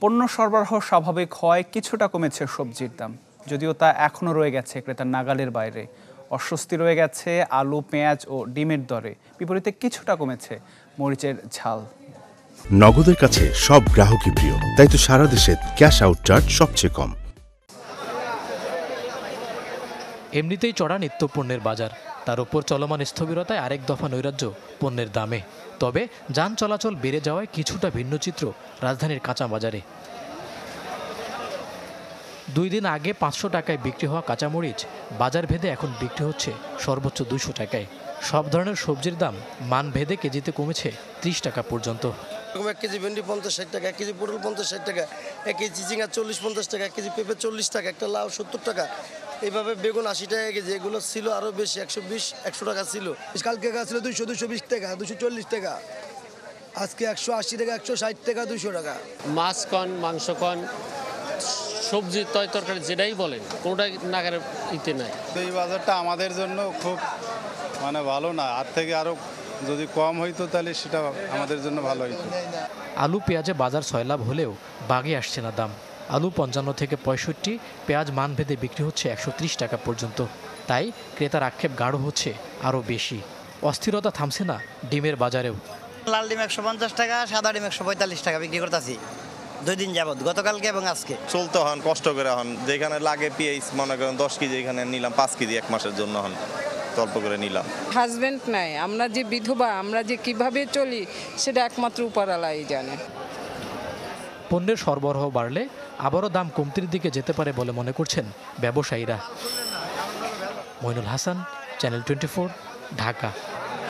পণ্য সরবরাহ স্বাভাবিক হয় কিছুটা কমেছে সবজির দাম যদিও তা এখনও রয়ে গেছে ক্রেতার নাগালের বাইরে অস্বস্তি রয়ে গেছে আলু পেঁয়াজ ও ডিমের দরে বিপরীতে কিছুটা কমেছে মরিচের ঝাল নগদের কাছে সব গ্রাহকই প্রিয় তাই তো সারা দেশে ক্যাশ আউট চার্জ সবচেয়ে কম এমনিতেই চড়া নিত্য পণ্যের বাজার তার উপর চলমান স্থবিরতায় আরেক দফা নৈরাজ্য পণ্যের দামে তবে যান চলাচল বেড়ে যাওয়ায় কিছুটা ভিন্ন চিত্র রাজধানীর কাঁচা বাজারে দুই দিন আগে পাঁচশো টাকায় বিক্রি হওয়া কাঁচামরিচ বাজার ভেদে এখন বিক্রি হচ্ছে সর্বোচ্চ দুশো টাকায় সব ধরনের সবজির দাম মান ভেদে কেজিতে কমেছে ত্রিশ টাকা পর্যন্ত এক কেজি ভেন্ডি পঞ্চাশ ষাট টাকা এক কেজি পটল পঞ্চাশ ষাট টাকা এক কেজি চিচিঙ্গা চল্লিশ পঞ্চাশ টাকা এক কেজি পেঁপে চল্লিশ টাকা একটা লাউ সত্তর টাকা এইভাবে বেগুন আশি টাকা কেজি এগুলো ছিল আরও বেশি একশো বিশ একশো টাকা ছিল কালকে গাছ ছিল দুশো দুশো বিশ টাকা দুশো চল্লিশ টাকা আজকে একশো আশি টাকা একশো ষাট টাকা দুশো টাকা মাছ কন মাংস কন সবজি তয় তরকারি যেটাই বলেন কোনটাই নাগারে ইতে নাই এই বাজারটা আমাদের জন্য খুব মানে ভালো না আর থেকে আরও যদি কম হইতো তাহলে সেটা আমাদের জন্য ভালো হইতো আলু পেঁয়াজে বাজার সয়লাভ হলেও বাগে আসছে না দাম আলু পঞ্চান্ন থেকে পঁয়ষট্টি পেঁয়াজ মানভেদে বিক্রি হচ্ছে একশো টাকা পর্যন্ত তাই ক্রেতার আক্ষেপ গাঢ় হচ্ছে আরও বেশি অস্থিরতা থামছে না ডিমের বাজারেও লাল ডিম একশো পঞ্চাশ টাকা সাদা ডিম একশো পঁয়তাল্লিশ টাকা বিক্রি করতেছি দুই দিন যাবৎ গতকালকে এবং আজকে চলতে হন কষ্ট করে হন যেখানে লাগে পিএইচ মনে করেন দশ কেজি এখানে নিলাম পাঁচ কেজি এক মাসের জন্য হন অল্প করে নিলাম হাজবেন্ড নাই আমরা যে বিধবা আমরা যে কিভাবে চলি সেটা একমাত্র উপরালাই জানে পণ্যের সরবরাহ বাড়লে আবারও দাম কমতির দিকে যেতে পারে বলে মনে করছেন ব্যবসায়ীরা মইনুল হাসান চ্যানেল টোয়েন্টি ঢাকা